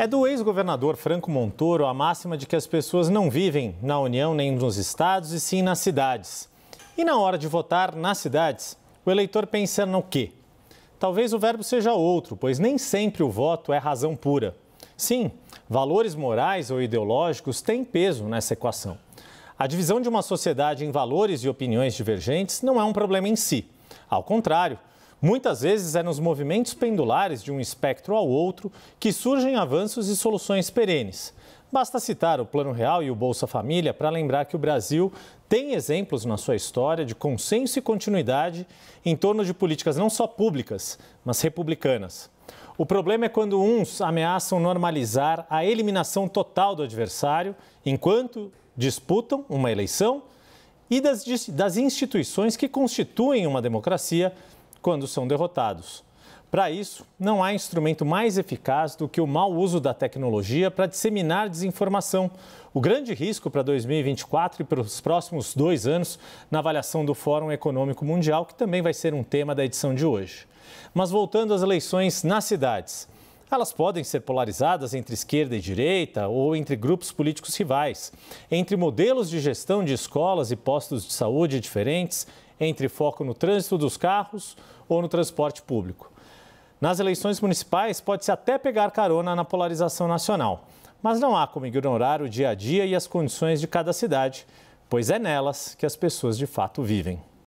É do ex-governador Franco Montoro a máxima de que as pessoas não vivem na União nem nos estados e sim nas cidades. E na hora de votar nas cidades, o eleitor pensa no quê? Talvez o verbo seja outro, pois nem sempre o voto é razão pura. Sim, valores morais ou ideológicos têm peso nessa equação. A divisão de uma sociedade em valores e opiniões divergentes não é um problema em si. Ao contrário, Muitas vezes é nos movimentos pendulares de um espectro ao outro que surgem avanços e soluções perenes. Basta citar o Plano Real e o Bolsa Família para lembrar que o Brasil tem exemplos na sua história de consenso e continuidade em torno de políticas não só públicas, mas republicanas. O problema é quando uns ameaçam normalizar a eliminação total do adversário enquanto disputam uma eleição e das, das instituições que constituem uma democracia quando são derrotados. Para isso, não há instrumento mais eficaz do que o mau uso da tecnologia para disseminar desinformação. O grande risco para 2024 e para os próximos dois anos, na avaliação do Fórum Econômico Mundial, que também vai ser um tema da edição de hoje. Mas voltando às eleições nas cidades. Elas podem ser polarizadas entre esquerda e direita ou entre grupos políticos rivais, entre modelos de gestão de escolas e postos de saúde diferentes entre foco no trânsito dos carros ou no transporte público. Nas eleições municipais, pode-se até pegar carona na polarização nacional, mas não há como ignorar o dia a dia e as condições de cada cidade, pois é nelas que as pessoas de fato vivem.